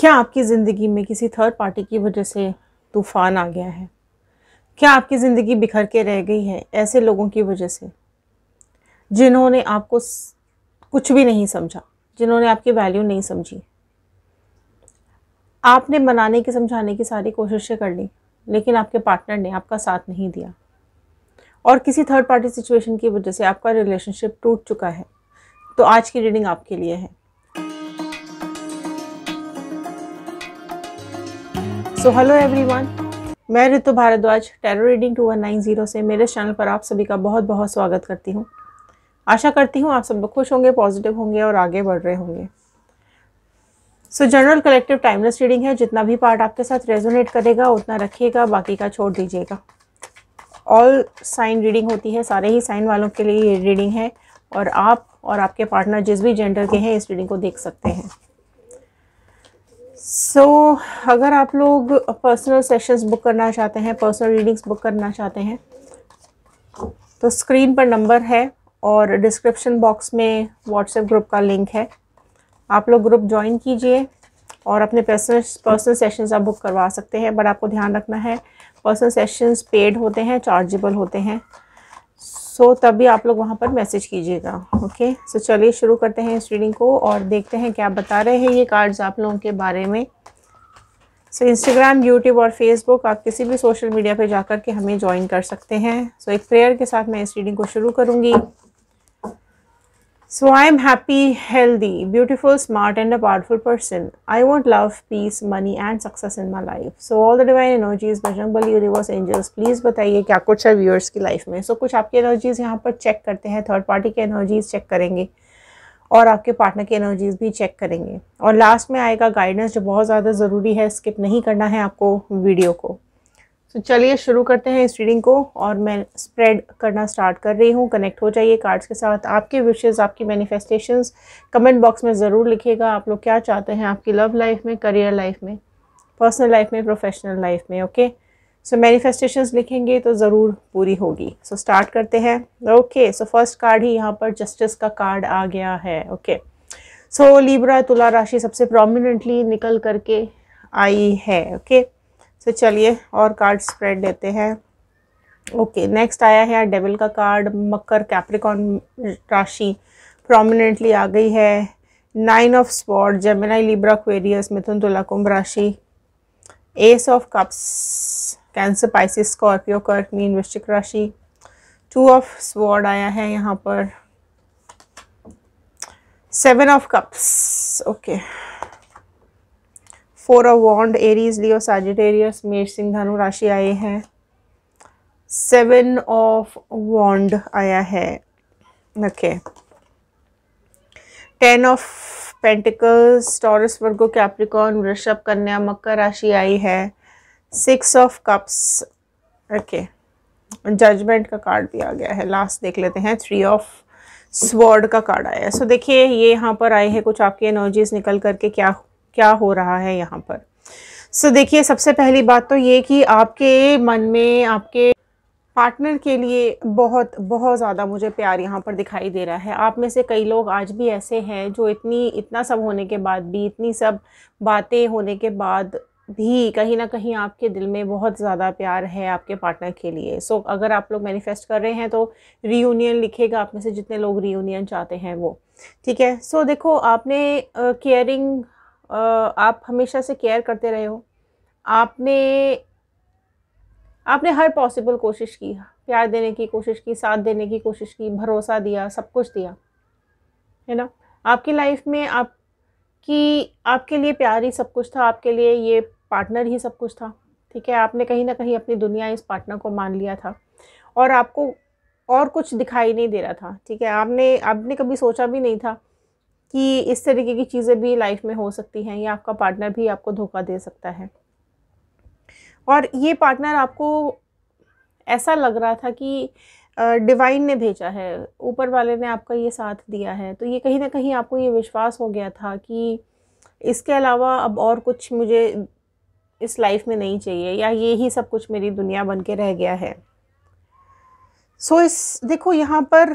क्या आपकी ज़िंदगी में किसी थर्ड पार्टी की वजह से तूफ़ान आ गया है क्या आपकी ज़िंदगी बिखर के रह गई है ऐसे लोगों की वजह से जिन्होंने आपको कुछ भी नहीं समझा जिन्होंने आपकी वैल्यू नहीं समझी आपने मनाने की समझाने की सारी कोशिशें कर ली लेकिन आपके पार्टनर ने आपका साथ नहीं दिया और किसी थर्ड पार्टी सिचुएशन की वजह से आपका रिलेशनशिप टूट चुका है तो आज की रीडिंग आपके लिए है सो हेलो एवरीवन मैं Ritu Bhardwaj tarot reading two one nine zero से मेरे चैनल पर आप सभी का बहुत बहुत स्वागत करती हूँ आशा करती हूँ आप सब लोग खुश होंगे पॉजिटिव होंगे और आगे बढ़ रहे होंगे so general collective timeless reading है जितना भी पार्ट आपके साथ रेजोनेट करेगा उतना रखिएगा बाकी का छोड़ दीजिएगा ऑल साइन रीडिंग होती है सारे ही साइन वालों के लिए ये रीडिंग है और आप और आपके पार्टनर जिस भी जेंडर के हैं इस रीडिंग को देख सकते हैं सो so, अगर आप लोग पर्सनल सेशंस बुक करना चाहते हैं पर्सनल रीडिंग्स बुक करना चाहते हैं तो स्क्रीन पर नंबर है और डिस्क्रिप्शन बॉक्स में व्हाट्सएप ग्रुप का लिंक है आप लोग ग्रुप ज्वाइन कीजिए और अपने पर्सनल पर्सनल सेशंस आप बुक करवा सकते हैं बट आपको ध्यान रखना है पर्सनल सेशंस पेड होते हैं चार्जेबल होते हैं सो so, तब भी आप लोग वहाँ पर मैसेज कीजिएगा ओके सो चलिए शुरू करते हैं इस रीडिंग को और देखते हैं क्या बता रहे हैं ये कार्ड्स आप लोगों के बारे में सो इंस्टाग्राम यूट्यूब और फेसबुक आप किसी भी सोशल मीडिया पे जाकर के हमें ज्वाइन कर सकते हैं सो so, एक प्रेयर के साथ मैं इस रीडिंग को शुरू करूँगी so I am happy healthy beautiful, smart and a powerful person I want love peace money and success in my life so all the divine energies Bajrang Bali universe angels please बताइए क्या कुछ है व्यूअर्स की life में सो so, कुछ आपकी energies यहाँ पर चेक करते हैं थर्ड पार्टी की एनर्जीज़ चेक करेंगे और आपके पार्टनर की एनर्जीज़ भी चेक करेंगे और लास्ट में आएगा गाइडेंस जो बहुत ज़्यादा ज़रूरी है स्किप नहीं करना है आपको वीडियो को तो चलिए शुरू करते हैं इस रीडिंग को और मैं स्प्रेड करना स्टार्ट कर रही हूँ कनेक्ट हो जाइए कार्ड्स के साथ आपके विशेज़ आपकी मैनिफेस्टेशंस कमेंट बॉक्स में ज़रूर लिखिएगा आप लोग क्या चाहते हैं आपकी लव लाइफ में करियर लाइफ में पर्सनल लाइफ में प्रोफेशनल लाइफ में ओके सो मैनिफेस्टेशंस लिखेंगे तो ज़रूर पूरी होगी सो so, स्टार्ट करते हैं ओके सो फर्स्ट कार्ड ही यहाँ पर जस्टिस का कार्ड आ गया है ओके सो लीब्रा तुला राशि सबसे प्रोमिनेंटली निकल करके आई है ओके okay? तो चलिए और कार्ड स्प्रेड लेते हैं ओके नेक्स्ट आया है डेबल का कार्ड मकर कैप्रिकॉन राशि प्रोमिनेंटली आ गई है nine of spot Gemini Libra Aquarius मिथुन तुला कुंभ राशि ace of cups Cancer Pisces Scorpio कर्क मीन वृश्चिक राशि टू ऑफ स्वॉर्ड आया है यहाँ पर seven of cups okay four of wand Aries Leo Sagittarius मेष सिंह धनु राशि आए हैं सेवन ऑफ वॉन्ड आया है okay ten of pentacles Taurus Virgo Capricorn वृषभ कन्या मकर राशि आई है six of cups okay judgement का कार्ड भी आ गया है लास्ट देख लेते हैं थ्री ऑफ स्वॉर्ड का कार्ड आया है सो देखिए ये यहाँ पर आए हैं कुछ आपके एनर्जीज निकल करके क्या क्या हो रहा है यहाँ पर सो so, देखिए सबसे पहली बात तो ये कि आपके मन में आपके पार्टनर के लिए बहुत बहुत ज़्यादा मुझे प्यार यहाँ पर दिखाई दे रहा है आप में से कई लोग आज भी ऐसे हैं जो इतनी इतना सब होने के बाद भी इतनी सब बातें होने के बाद भी कहीं ना कहीं आपके दिल में बहुत ज़्यादा प्यार है आपके पार्टनर के लिए सो so, अगर आप लोग मैनिफेस्ट कर रहे हैं तो रीयूनियन लिखेगा आप में से जितने लोग रीयूनियन चाहते हैं वो ठीक है सो so, देखो आपने केयरिंग uh, आप हमेशा से केयर करते रहे हो आपने आपने हर पॉसिबल कोशिश की प्यार देने की कोशिश की साथ देने की कोशिश की भरोसा दिया सब कुछ दिया है ना आपकी लाइफ में आप कि आपके लिए प्यार ही सब कुछ था आपके लिए ये पार्टनर ही सब कुछ था ठीक है आपने कहीं ना कहीं अपनी दुनिया इस पार्टनर को मान लिया था और आपको और कुछ दिखाई नहीं दे रहा था ठीक है आपने आपने कभी सोचा भी नहीं था कि इस तरीके की चीज़ें भी लाइफ में हो सकती हैं या आपका पार्टनर भी आपको धोखा दे सकता है और ये पार्टनर आपको ऐसा लग रहा था कि डिवाइन ने भेजा है ऊपर वाले ने आपका ये साथ दिया है तो ये कहीं ना कहीं आपको ये विश्वास हो गया था कि इसके अलावा अब और कुछ मुझे इस लाइफ में नहीं चाहिए या ये ही सब कुछ मेरी दुनिया बन के रह गया है सो so, इस देखो यहाँ पर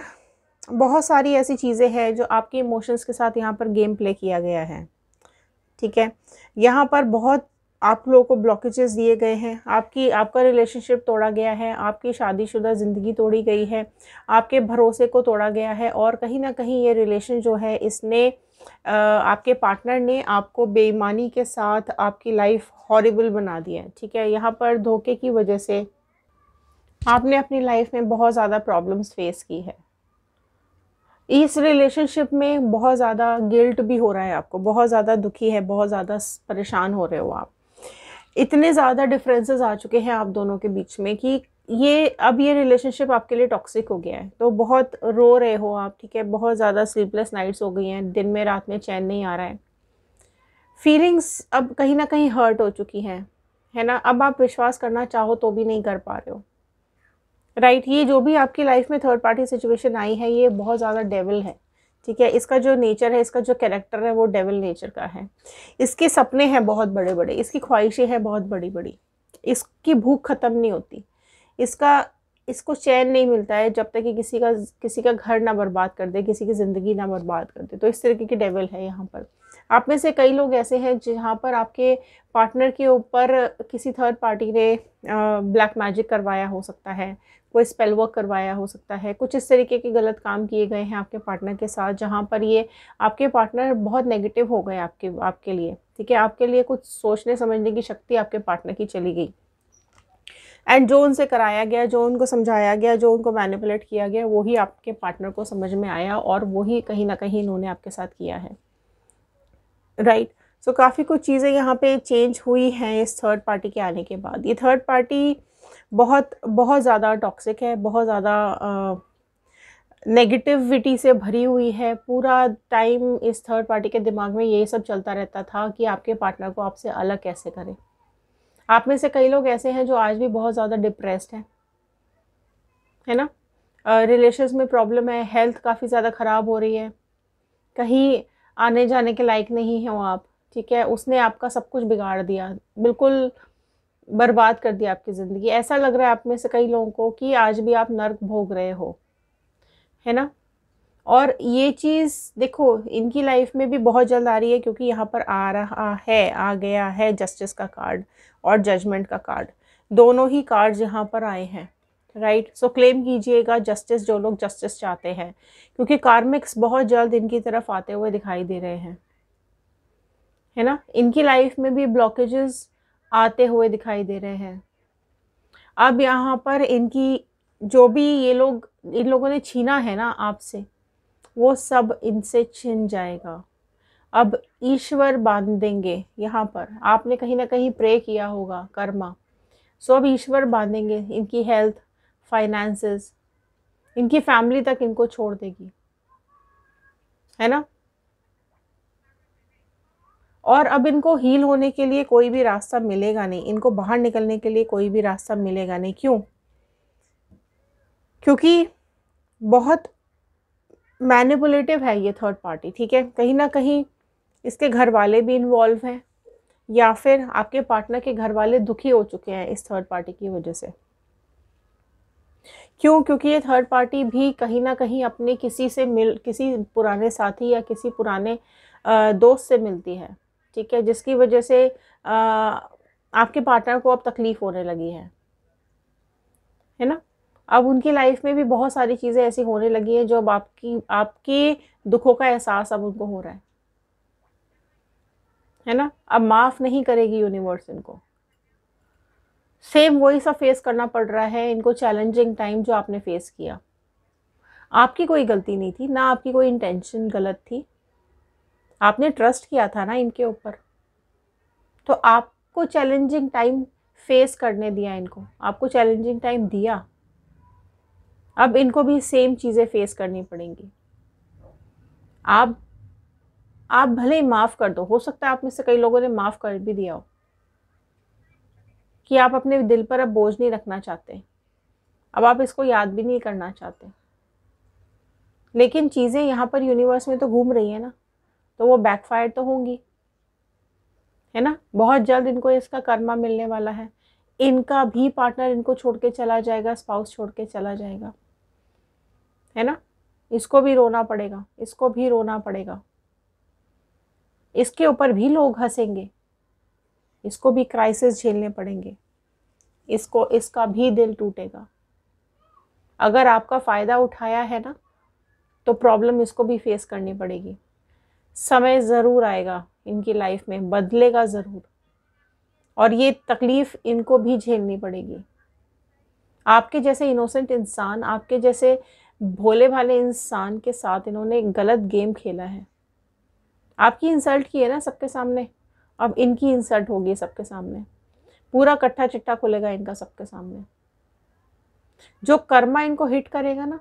बहुत सारी ऐसी चीज़ें हैं जो आपके इमोशंस के साथ यहाँ पर गेम प्ले किया गया है ठीक है यहाँ पर बहुत आप लोगों को ब्लॉकेजेस दिए गए हैं आपकी आपका रिलेशनशिप तोड़ा गया है आपकी शादीशुदा ज़िंदगी तोड़ी गई है आपके भरोसे को तोड़ा गया है और कहीं ना कहीं ये रिलेशन जो है इसने आपके पार्टनर ने आपको बेईमानी के साथ आपकी लाइफ हॉरेबल बना दिया है ठीक है यहाँ पर धोखे की वजह से आपने अपनी लाइफ में बहुत ज़्यादा प्रॉब्लम्स फेस की है इस रिलेशनशिप में बहुत ज़्यादा गिल्ट भी हो रहा है आपको बहुत ज़्यादा दुखी है बहुत ज़्यादा परेशान हो रहे हो आप इतने ज़्यादा डिफरेंसेस आ चुके हैं आप दोनों के बीच में कि ये अब ये रिलेशनशिप आपके लिए टॉक्सिक हो गया है तो बहुत रो रहे हो आप ठीक है बहुत ज़्यादा स्लीपलेस नाइट्स हो गई हैं दिन में रात में चैन नहीं आ रहा है फीलिंग्स अब कहीं ना कहीं हर्ट हो चुकी हैं है ना अब आप विश्वास करना चाहो तो भी नहीं कर पा रहे हो राइट ये जो भी आपकी लाइफ में थर्ड पार्टी सिचुएशन आई है ये बहुत ज़्यादा डेविल है ठीक है इसका जो नेचर है इसका जो कैरेक्टर है वो डेविल नेचर का है इसके सपने हैं बहुत बड़े बड़े इसकी ख्वाहिशें हैं बहुत बड़ी बड़ी इसकी भूख ख़त्म नहीं होती इसका इसको चैन नहीं मिलता है जब तक कि किसी का किसी का घर ना बर्बाद कर दे किसी की ज़िंदगी ना बर्बाद कर दे तो इस तरीके की डेविल है यहाँ पर आप में से कई लोग ऐसे हैं जहाँ पर आपके पार्टनर के ऊपर किसी थर्ड पार्टी ने ब्लैक मैजिक करवाया हो सकता है कोई स्पेल वर्क करवाया हो सकता है कुछ इस तरीके के गलत काम किए गए हैं आपके पार्टनर के साथ जहाँ पर ये आपके पार्टनर बहुत नेगेटिव हो गए आपके आपके लिए ठीक है आपके लिए कुछ सोचने समझने की शक्ति आपके पार्टनर की चली गई एंड जो उनसे कराया गया जो उनको समझाया गया जो उनको मैनिपुलेट किया गया वही आपके पार्टनर को समझ में आया और वही कहीं ना कहीं इन्होंने आपके साथ किया है राइट right. सो so, काफ़ी कुछ चीज़ें यहाँ पे चेंज हुई हैं इस थर्ड पार्टी के आने के बाद ये थर्ड पार्टी बहुत बहुत ज़्यादा टॉक्सिक है बहुत ज़्यादा नेगेटिविटी से भरी हुई है पूरा टाइम इस थर्ड पार्टी के दिमाग में यही सब चलता रहता था कि आपके पार्टनर को आपसे अलग कैसे करें आप में से कई लोग ऐसे हैं जो आज भी बहुत ज़्यादा डिप्रेस्ड हैं है ना रिलेशन uh, में प्रॉब्लम है हेल्थ काफ़ी ज़्यादा ख़राब हो रही है कहीं आने जाने के लायक नहीं हैं वो आप ठीक है उसने आपका सब कुछ बिगाड़ दिया बिल्कुल बर्बाद कर दिया आपकी ज़िंदगी ऐसा लग रहा है आप में से कई लोगों को कि आज भी आप नर्क भोग रहे हो है ना और ये चीज़ देखो इनकी लाइफ में भी बहुत जल्द आ रही है क्योंकि यहाँ पर आ रहा है आ गया है जस्टिस का कार्ड और जजमेंट का कार्ड दोनों ही कार्ड यहाँ पर आए हैं राइट सो क्लेम कीजिएगा जस्टिस जो लोग जस्टिस चाहते हैं क्योंकि कार्मिक्स बहुत जल्द इनकी तरफ आते हुए दिखाई दे रहे हैं है ना इनकी लाइफ में भी ब्लॉकेजेस आते हुए दिखाई दे रहे हैं अब यहाँ पर इनकी जो भी ये लोग इन लोगों ने छीना है ना आपसे वो सब इनसे छिन जाएगा अब ईश्वर बांध देंगे यहाँ पर आपने कहीं ना कहीं प्रे किया होगा कर्मा सो अब ईश्वर बांधेंगे इनकी हेल्थ फाइनेंसेस इनकी फैमिली तक इनको छोड़ देगी है ना और अब इनको हील होने के लिए कोई भी रास्ता मिलेगा नहीं इनको बाहर निकलने के लिए कोई भी रास्ता मिलेगा नहीं क्यों क्योंकि बहुत मैनिपुलेटिव है ये थर्ड पार्टी ठीक है कहीं ना कहीं इसके घर वाले भी इन्वॉल्व हैं या फिर आपके पार्टनर के घर वाले दुखी हो चुके हैं इस थर्ड पार्टी की वजह से क्यों क्योंकि ये थर्ड पार्टी भी कहीं ना कहीं अपने किसी से मिल किसी पुराने साथी या किसी पुराने दोस्त से मिलती है ठीक है जिसकी वजह से आ, आपके पार्टनर को अब तकलीफ़ होने लगी है है ना अब उनकी लाइफ में भी बहुत सारी चीज़ें ऐसी होने लगी हैं जो अब आपकी आपके दुखों का एहसास अब उनको हो रहा है है ना अब माफ़ नहीं करेगी यूनिवर्स इनको सेम वही सब फेस करना पड़ रहा है इनको चैलेंजिंग टाइम जो आपने फेस किया आपकी कोई गलती नहीं थी ना आपकी कोई इंटेंशन गलत थी आपने ट्रस्ट किया था ना इनके ऊपर तो आपको चैलेंजिंग टाइम फेस करने दिया इनको आपको चैलेंजिंग टाइम दिया अब इनको भी सेम चीज़ें फेस करनी पड़ेंगी आप आप भले ही माफ़ कर दो हो सकता है आप में से कई लोगों ने माफ़ कर भी दिया हो कि आप अपने दिल पर अब बोझ नहीं रखना चाहते अब आप इसको याद भी नहीं करना चाहते लेकिन चीज़ें यहाँ पर यूनिवर्स में तो घूम रही है ना तो वो बैकफायर तो होंगी है ना बहुत जल्द इनको इसका कर्मा मिलने वाला है इनका भी पार्टनर इनको छोड़ के चला जाएगा स्पाउस छोड़ के चला जाएगा है ना इसको भी रोना पड़ेगा इसको भी रोना पड़ेगा इसके ऊपर भी लोग हंसेंगे इसको भी क्राइसिस झेलने पड़ेंगे इसको इसका भी दिल टूटेगा अगर आपका फ़ायदा उठाया है ना तो प्रॉब्लम इसको भी फेस करनी पड़ेगी समय ज़रूर आएगा इनकी लाइफ में बदलेगा ज़रूर और ये तकलीफ़ इनको भी झेलनी पड़ेगी आपके जैसे इनोसेंट इंसान आपके जैसे भोले भाले इंसान के साथ इन्होंने गलत गेम खेला है आपकी इंसल्ट की है ना सबके सामने अब इनकी इंसल्ट होगी सबके सामने पूरा कट्ठा चिट्ठा खुलेगा इनका सबके सामने जो कर्मा इनको हिट करेगा ना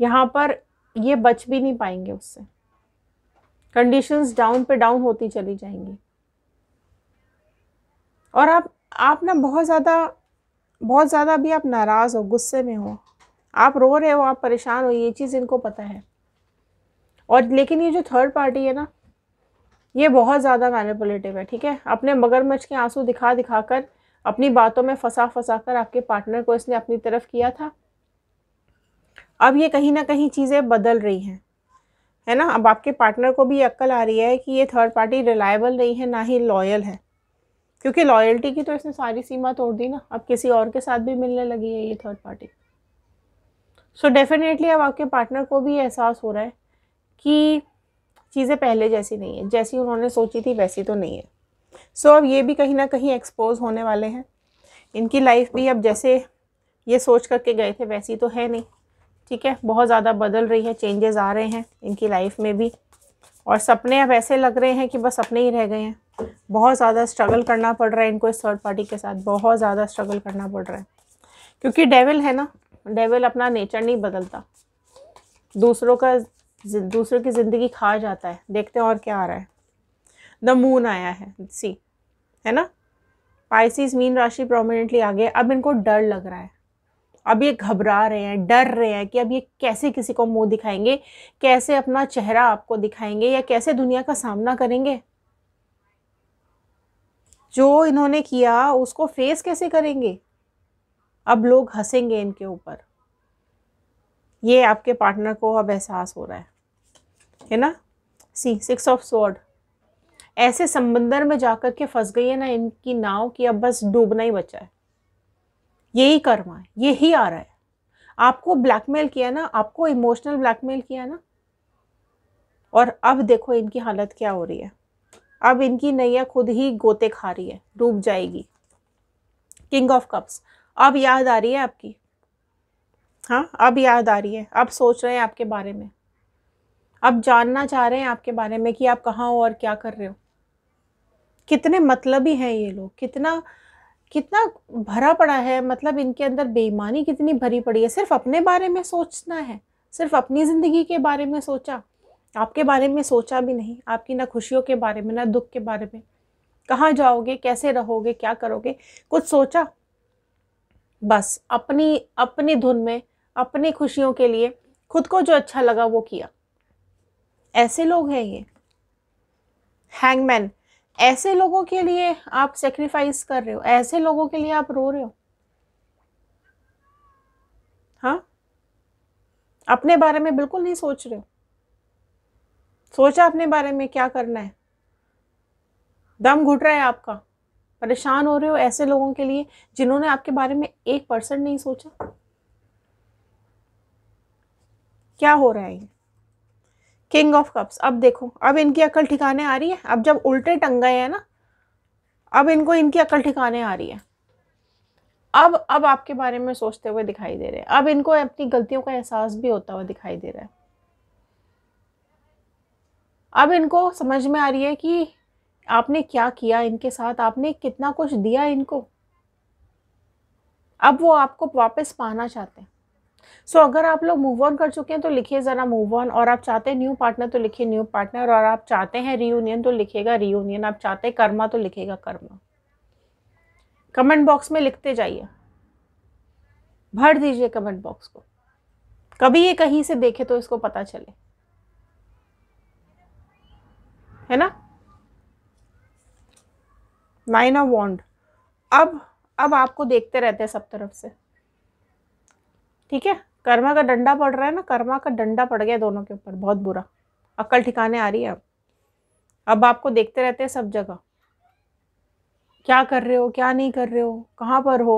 यहाँ पर ये बच भी नहीं पाएंगे उससे कंडीशंस डाउन पे डाउन होती चली जाएंगी और आप आप ना बहुत ज़्यादा बहुत ज़्यादा भी आप नाराज़ हो गुस्से में हो आप रो रहे हो आप परेशान हो ये चीज़ इनको पता है और लेकिन ये जो थर्ड पार्टी है ना ये बहुत ज़्यादा मैनिपुलेटिव है ठीक है अपने मगरमच्छ के आंसू दिखा दिखा कर अपनी बातों में फंसा फंसा कर आपके पार्टनर को इसने अपनी तरफ किया था अब ये कहीं ना कहीं चीज़ें बदल रही हैं है ना अब आपके पार्टनर को भी अक्ल आ रही है कि ये थर्ड पार्टी रिलायबल नहीं है ना ही लॉयल है क्योंकि लॉयल्टी की तो इसने सारी सीमा तोड़ दी ना अब किसी और के साथ भी मिलने लगी है ये थर्ड पार्टी सो डेफिनेटली अब आपके पार्टनर को भी एहसास हो रहा है कि चीज़ें पहले जैसी नहीं है जैसी उन्होंने सोची थी वैसी तो नहीं है सो so अब ये भी कहीं ना कहीं एक्सपोज होने वाले हैं इनकी लाइफ भी अब जैसे ये सोच करके गए थे वैसी तो है नहीं ठीक है बहुत ज़्यादा बदल रही है चेंजेस आ रहे हैं इनकी लाइफ में भी और सपने अब ऐसे लग रहे हैं कि बस सपने ही रह गए हैं बहुत ज़्यादा स्ट्रगल करना पड़ रहा है इनको इस थर्ड पार्टी के साथ बहुत ज़्यादा स्ट्रगल करना पड़ रहा है क्योंकि डेविल है ना डेविल अपना नेचर नहीं बदलता दूसरों का दूसरों की ज़िंदगी खा जाता है देखते हैं और क्या आ रहा है द मून आया है सी है ना पाइसिस मीन राशि प्रोमिनेंटली आ गया अब इनको डर लग रहा है अब ये घबरा रहे हैं डर रहे हैं कि अब ये कैसे किसी को मुंह दिखाएंगे कैसे अपना चेहरा आपको दिखाएंगे या कैसे दुनिया का सामना करेंगे जो इन्होंने किया उसको फेस कैसे करेंगे अब लोग हंसेंगे इनके ऊपर ये आपके पार्टनर को अब एहसास हो रहा है है ना सी सिक्स ऑफ स्वॉर्ड ऐसे समंदर में जाकर के फंस गई है ना इनकी नाव कि अब बस डूबना ही बचा है यही कर्म है यही आ रहा है आपको ब्लैकमेल किया ना आपको इमोशनल ब्लैकमेल किया ना और अब देखो इनकी हालत क्या हो रही है अब इनकी नैया खुद ही गोते खा रही है डूब जाएगी किंग ऑफ कप्स अब याद आ रही है आपकी हाँ अब याद आ रही है अब सोच रहे हैं आपके बारे में अब जानना चाह रहे हैं आपके बारे में कि आप कहाँ हो और क्या कर रहे हो कितने मतलबी हैं ये लोग कितना कितना भरा पड़ा है मतलब इनके अंदर बेईमानी कितनी भरी पड़ी है सिर्फ अपने बारे में सोचना है सिर्फ अपनी ज़िंदगी के बारे में सोचा आपके बारे में सोचा भी नहीं आपकी ना खुशियों के बारे में ना दुख के बारे में कहाँ जाओगे कैसे रहोगे क्या करोगे कुछ सोचा बस अपनी अपनी धुन में अपनी खुशियों के लिए खुद को जो अच्छा लगा वो किया ऐसे लोग हैं ये हैंगमैन ऐसे लोगों के लिए आप सेक्रीफाइस कर रहे हो ऐसे लोगों के लिए आप रो रहे हो हाँ अपने बारे में बिल्कुल नहीं सोच रहे हो सोचा अपने बारे में क्या करना है दम घुट रहा है आपका परेशान हो रहे हो ऐसे लोगों के लिए जिन्होंने आपके बारे में एक परसेंट नहीं सोचा क्या हो रहा है ये किंग ऑफ कप्स अब देखो अब इनकी अकल ठिकाने आ रही है अब जब उल्टे टंग गए हैं ना अब इनको इनकी अकल ठिकाने आ रही है अब अब आपके बारे में सोचते हुए दिखाई दे रहे हैं अब इनको अपनी गलतियों का एहसास भी होता हुआ दिखाई दे रहा है अब इनको समझ में आ रही है कि आपने क्या किया इनके साथ आपने कितना कुछ दिया इनको अब वो आपको वापस पाना चाहते हैं सो so, अगर आप लोग मूव ऑन कर चुके हैं तो लिखिए ज़रा मूव ऑन और आप चाहते हैं न्यू पार्टनर तो लिखिए न्यू पार्टनर और आप चाहते हैं रीयूनियन तो लिखिएगा रीयूनियन आप चाहते हैं कर्मा तो लिखिएगा कर्मा कमेंट बॉक्स में लिखते जाइए भर दीजिए कमेंट बॉक्स को कभी ये कहीं से देखे तो इसको पता चले है ना नाइन ऑफ वॉन्ड अब अब आपको देखते रहते हैं सब तरफ से ठीक है कर्मा का डंडा पड़ रहा है ना कर्मा का डंडा पड़ गया दोनों के ऊपर बहुत बुरा अक्ल ठिकाने आ रही है अब अब आपको देखते रहते हैं सब जगह क्या कर रहे हो क्या नहीं कर रहे हो कहाँ पर हो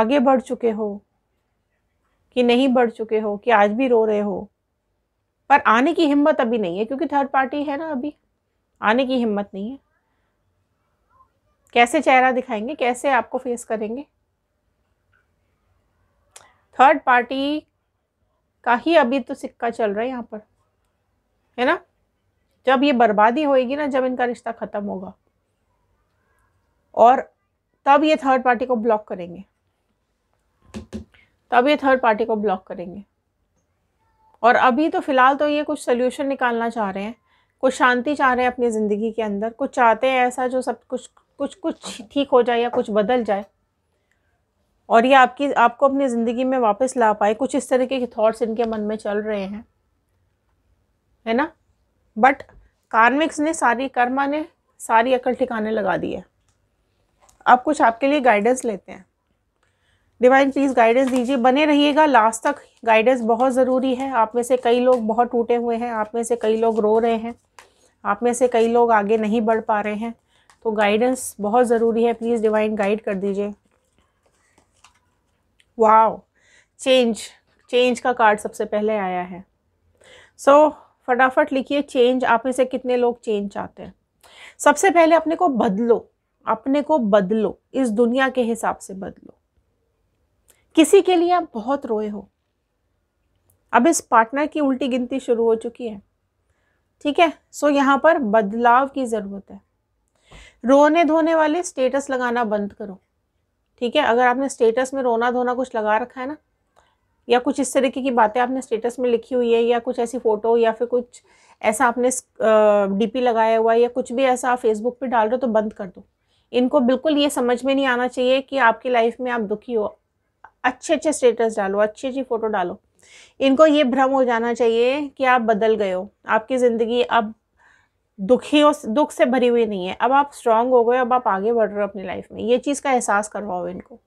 आगे बढ़ चुके हो कि नहीं बढ़ चुके हो कि आज भी रो रहे हो पर आने की हिम्मत अभी नहीं है क्योंकि थर्ड पार्टी है ना अभी आने की हिम्मत नहीं है कैसे चेहरा दिखाएंगे कैसे आपको फेस करेंगे थर्ड पार्टी का ही अभी तो सिक्का चल रहा है यहाँ पर है ना जब ये बर्बादी होएगी ना जब इनका रिश्ता ख़त्म होगा और तब ये थर्ड पार्टी को ब्लॉक करेंगे तब ये थर्ड पार्टी को ब्लॉक करेंगे और अभी तो फ़िलहाल तो ये कुछ सोल्यूशन निकालना चाह रहे हैं कुछ शांति चाह रहे हैं अपनी ज़िंदगी के अंदर कुछ चाहते हैं ऐसा जो सब कुछ कुछ कुछ ठीक हो जाए या कुछ बदल जाए और ये आपकी आपको अपनी ज़िंदगी में वापस ला पाए कुछ इस तरीके के थॉट्स इनके मन में चल रहे हैं है ना बट कार्मिक्स ने सारी कर्मा ने सारी अकल ठिकाने लगा दी है अब कुछ आपके लिए गाइडेंस लेते हैं डिवाइन प्लीज़ गाइडेंस दीजिए बने रहिएगा लास्ट तक गाइडेंस बहुत ज़रूरी है आप में से कई लोग बहुत टूटे हुए हैं आप में से कई लोग रो रहे हैं आप में से कई लोग आगे नहीं बढ़ पा रहे हैं तो गाइडेंस बहुत ज़रूरी है प्लीज़ डिवाइन गाइड कर दीजिए वाओ चेंज चेंज का कार्ड सबसे पहले आया है सो so, फटाफट लिखिए चेंज आप में से कितने लोग चेंज चाहते हैं सबसे पहले अपने को बदलो अपने को बदलो इस दुनिया के हिसाब से बदलो किसी के लिए आप बहुत रोए हो अब इस पार्टनर की उल्टी गिनती शुरू हो चुकी है ठीक है सो यहाँ पर बदलाव की ज़रूरत है रोने धोने वाले स्टेटस लगाना बंद करो ठीक है अगर आपने स्टेटस में रोना धोना कुछ लगा रखा है ना या कुछ इस तरीके की बातें आपने स्टेटस में लिखी हुई है या कुछ ऐसी फ़ोटो या फिर कुछ ऐसा आपने डीपी लगाया हुआ है या कुछ भी ऐसा आप फेसबुक पे डाल रहे हो तो बंद कर दो इनको बिल्कुल ये समझ में नहीं आना चाहिए कि आपकी लाइफ में आप दुखी हो अच्छे अच्छे स्टेटस डालो अच्छी अच्छी फ़ोटो डालो इनको ये भ्रम हो जाना चाहिए कि आप बदल गए हो आपकी ज़िंदगी अब दुखियों दुख से भरी हुई नहीं है अब आप स्ट्रांग हो गए अब आप आगे बढ़ रहे हो अपनी लाइफ में ये चीज़ का एहसास करवाओ इनको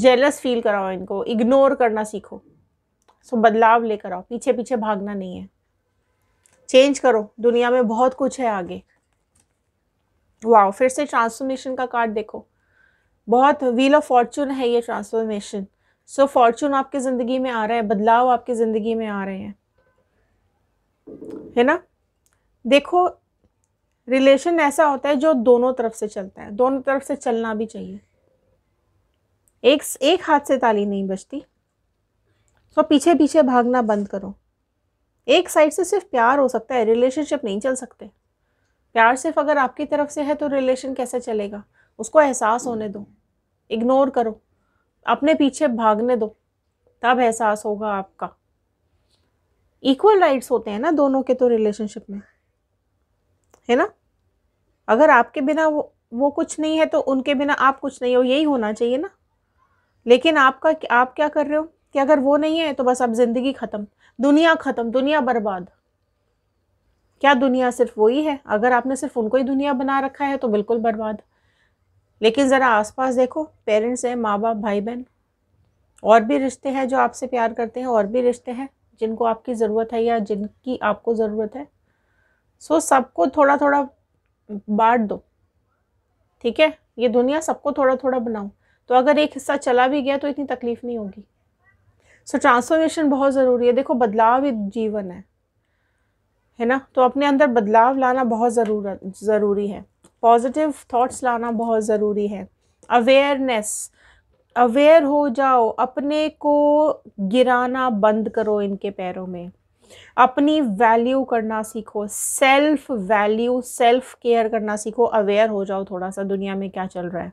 जेलस फील कराओ इनको इग्नोर करना सीखो सो बदलाव लेकर आओ पीछे पीछे भागना नहीं है चेंज करो दुनिया में बहुत कुछ है आगे वाह फिर से ट्रांसफॉर्मेशन का कार्ड देखो बहुत व्हील ऑफ फॉर्चून है ये ट्रांसफॉर्मेशन सो फॉर्चून आपकी ज़िंदगी में आ रहा है बदलाव आपकी ज़िंदगी में आ रहे हैं है ना देखो रिलेशन ऐसा होता है जो दोनों तरफ से चलता है दोनों तरफ से चलना भी चाहिए एक एक हाथ से ताली नहीं बजती सो तो पीछे पीछे भागना बंद करो एक साइड से सिर्फ प्यार हो सकता है रिलेशनशिप नहीं चल सकते प्यार सिर्फ अगर आपकी तरफ से है तो रिलेशन कैसे चलेगा उसको एहसास होने दो इग्नोर करो अपने पीछे भागने दो तब एहसास होगा आपका इक्वल राइट्स होते हैं ना दोनों के तो रिलेशनशिप में है ना अगर आपके बिना वो वो कुछ नहीं है तो उनके बिना आप कुछ नहीं हो यही होना चाहिए ना लेकिन आपका आप क्या कर रहे हो कि अगर वो नहीं है तो बस अब ज़िंदगी ख़त्म दुनिया ख़त्म दुनिया बर्बाद क्या दुनिया सिर्फ वही है अगर आपने सिर्फ उनको ही दुनिया बना रखा है तो बिल्कुल बर्बाद लेकिन ज़रा आसपास देखो पेरेंट्स हैं माँ बाप भाई बहन और भी रिश्ते हैं जो आपसे प्यार करते हैं और भी रिश्ते हैं जिनको आपकी ज़रूरत है या जिनकी आपको ज़रूरत है सो सबको थोड़ा थोड़ा बांट दो ठीक है ये दुनिया सबको थोड़ा थोड़ा बनाओ तो अगर एक हिस्सा चला भी गया तो इतनी तकलीफ नहीं होगी सो ट्रांसफॉर्मेशन बहुत ज़रूरी है देखो बदलाव ही जीवन है है ना तो अपने अंदर बदलाव लाना बहुत ज़रूर ज़रूरी है पॉजिटिव थॉट्स लाना बहुत ज़रूरी है अवेयरनेस अवेयर हो जाओ अपने को गिराना बंद करो इनके पैरों में अपनी वैल्यू करना सीखो सेल्फ वैल्यू सेल्फ केयर करना सीखो अवेयर हो जाओ थोड़ा सा दुनिया में क्या चल रहा है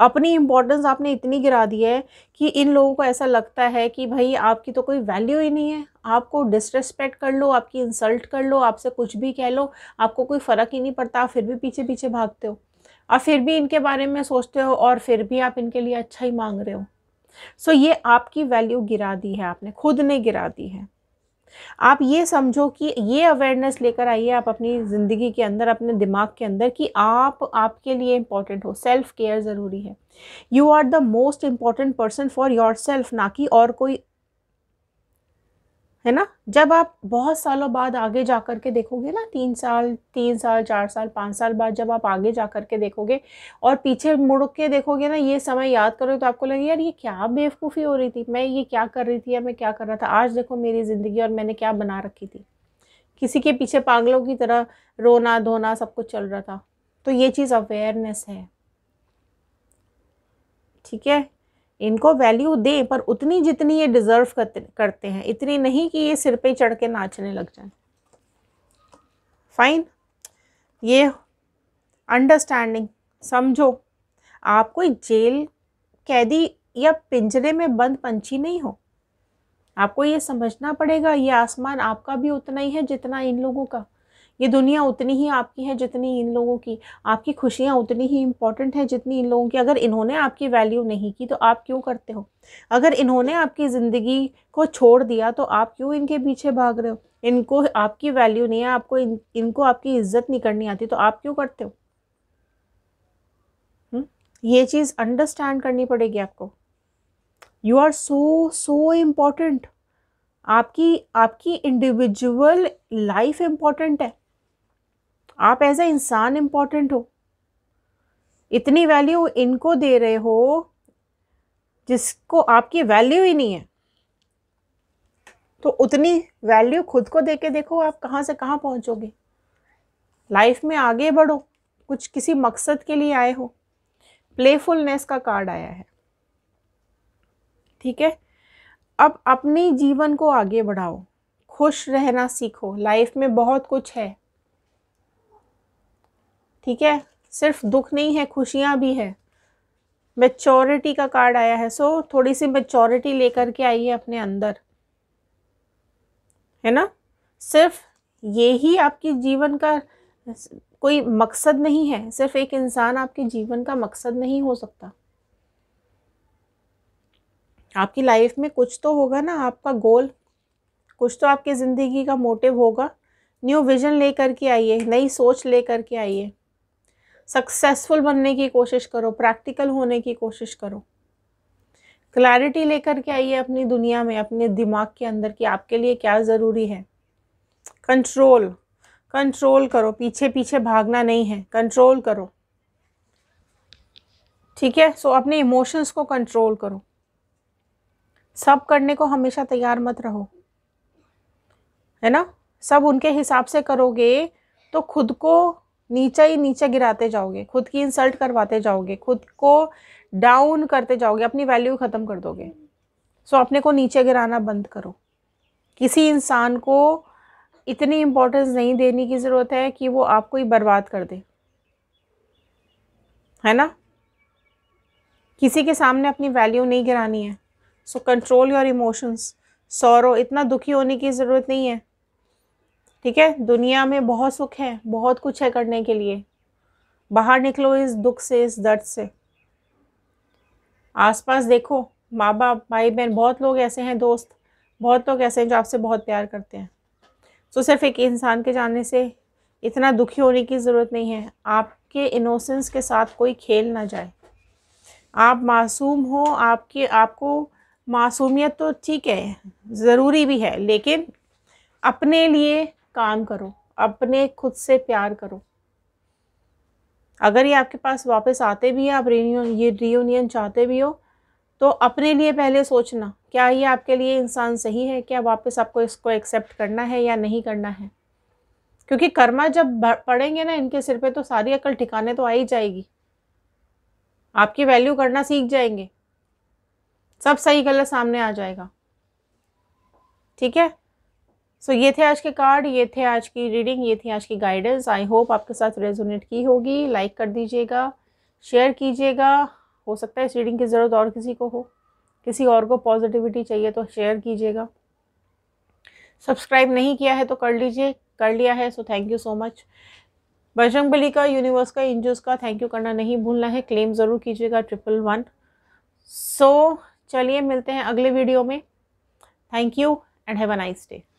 अपनी इम्पोर्टेंस आपने इतनी गिरा दी है कि इन लोगों को ऐसा लगता है कि भाई आपकी तो कोई वैल्यू ही नहीं है आपको डिसरेस्पेक्ट कर लो आपकी इंसल्ट कर लो आपसे कुछ भी कह लो आपको कोई फ़र्क ही नहीं पड़ता फिर भी पीछे पीछे भागते हो और फिर भी इनके बारे में सोचते हो और फिर भी आप इनके लिए अच्छा ही मांग रहे हो सो so, ये आपकी वैल्यू गिरा दी है आपने खुद ने गिरा दी है आप ये समझो कि ये अवेयरनेस लेकर आइए आप अपनी ज़िंदगी के अंदर अपने दिमाग के अंदर कि आप आपके लिए इम्पॉर्टेंट हो सेल्फ़ केयर ज़रूरी है you are the most important person for yourself ना कि और कोई है ना जब आप बहुत सालों बाद आगे जा कर के देखोगे ना तीन साल तीन साल चार साल पाँच साल बाद जब आप आगे जा कर के देखोगे और पीछे मुड़ के देखोगे ना ये समय याद करोगे तो आपको लगे यार ये क्या बेवकूफ़ी हो रही थी मैं ये क्या कर रही थी या मैं क्या कर रहा था आज देखो मेरी ज़िंदगी और मैंने क्या बना रखी थी किसी के पीछे पागलों की तरह रोना धोना सब कुछ चल रहा था तो ये चीज़ अवेयरनेस है ठीक है इनको वैल्यू दें पर उतनी जितनी ये डिज़र्व करते हैं इतनी नहीं कि ये सिर पे चढ़ के नाचने लग जाए फाइन ये अंडरस्टैंडिंग समझो आप कोई जेल कैदी या पिंजरे में बंद पंछी नहीं हो आपको ये समझना पड़ेगा ये आसमान आपका भी उतना ही है जितना इन लोगों का ये दुनिया उतनी ही आपकी है जितनी इन लोगों की आपकी खुशियाँ उतनी ही इंपॉर्टेंट हैं जितनी इन लोगों की अगर इन्होंने आपकी वैल्यू नहीं की तो आप क्यों करते हो अगर इन्होंने आपकी ज़िंदगी को छोड़ दिया तो आप क्यों इनके पीछे भाग रहे हो इनको आपकी वैल्यू नहीं है आपको इन, इनको आपकी इज्जत नहीं करनी आती तो आप क्यों करते हो हुँ? ये चीज़ अंडरस्टैंड करनी पड़ेगी आपको you are so so important आपकी आपकी इंडिविजुअल लाइफ इम्पॉर्टेंट है आप एज ए इंसान इम्पॉर्टेंट हो इतनी वैल्यू इनको दे रहे हो जिसको आपकी वैल्यू ही नहीं है तो उतनी वैल्यू खुद को दे के देखो आप कहाँ से कहाँ पहुँचोगे लाइफ में आगे बढ़ो कुछ किसी मकसद के लिए आए हो प्लेफुलनेस का कार्ड आया है ठीक है अब अपने जीवन को आगे बढ़ाओ खुश रहना सीखो लाइफ में बहुत कुछ है ठीक है सिर्फ दुख नहीं है खुशियाँ भी है मेचोरिटी का कार्ड आया है सो थोड़ी सी मेचोरिटी लेकर के आई है अपने अंदर है ना सिर्फ ये ही आपके जीवन का कोई मकसद नहीं है सिर्फ एक इंसान आपके जीवन का मकसद नहीं हो सकता आपकी लाइफ में कुछ तो होगा ना आपका गोल कुछ तो आपकी ज़िंदगी का मोटिव होगा न्यू विजन लेकर के आइए नई सोच लेकर के आइए सक्सेसफुल बनने की कोशिश करो प्रैक्टिकल होने की कोशिश करो क्लैरिटी लेकर के आइए अपनी दुनिया में अपने दिमाग के अंदर कि आपके लिए क्या ज़रूरी है कंट्रोल कंट्रोल करो पीछे पीछे भागना नहीं है कंट्रोल करो ठीक है सो अपने इमोशंस को कंट्रोल करो सब करने को हमेशा तैयार मत रहो है ना सब उनके हिसाब से करोगे तो खुद को नीचा ही नीचा गिराते जाओगे खुद की इंसल्ट करवाते जाओगे खुद को डाउन करते जाओगे अपनी वैल्यू ख़त्म कर दोगे सो अपने को नीचे गिराना बंद करो किसी इंसान को इतनी इम्पोर्टेंस नहीं देने की ज़रूरत है कि वो आपको ही बर्बाद कर दे है ना किसी के सामने अपनी वैल्यू नहीं गिरानी है so control your emotions sorrow इतना दुखी होने की ज़रूरत नहीं है ठीक है दुनिया में बहुत सुख है बहुत कुछ है करने के लिए बाहर निकलो इस दुख से इस दर्द से आसपास देखो माँ बाप भाई बहन बहुत लोग ऐसे हैं दोस्त बहुत लोग ऐसे हैं जो आपसे बहुत प्यार करते हैं तो सिर्फ एक इंसान के जाने से इतना दुखी होने की ज़रूरत नहीं है आपके इनोसेंस के साथ कोई खेल ना जाए आप मासूम हो आपके आपको मासूमियत तो ठीक है ज़रूरी भी है लेकिन अपने लिए काम करो अपने खुद से प्यार करो अगर ये आपके पास वापस आते भी हैं आप रीयून ये रीयूनियन चाहते भी हो तो अपने लिए पहले सोचना क्या ये आपके लिए इंसान सही है क्या वापस आपको इसको एक्सेप्ट करना है या नहीं करना है क्योंकि कर्मा जब पड़ेंगे ना इनके सिर पे तो सारी अकल ठिकाने तो आ ही जाएगी आपकी वैल्यू करना सीख जाएंगे सब सही गलत सामने आ जाएगा ठीक है सो so, ये थे आज के कार्ड ये थे आज की रीडिंग ये थी आज की गाइडेंस आई होप आपके साथ रेजोनेट की होगी लाइक कर दीजिएगा शेयर कीजिएगा हो सकता है इस रीडिंग की ज़रूरत और किसी को हो किसी और को पॉजिटिविटी चाहिए तो शेयर कीजिएगा सब्सक्राइब नहीं किया है तो कर लीजिए कर लिया है so thank you so much Bajrang Bali का यूनिवर्स का इंजूस का थैंक यू करना नहीं भूलना है क्लेम ज़रूर कीजिएगा ट्रिपल वन सो चलिए मिलते हैं अगले वीडियो में thank you and have a nice day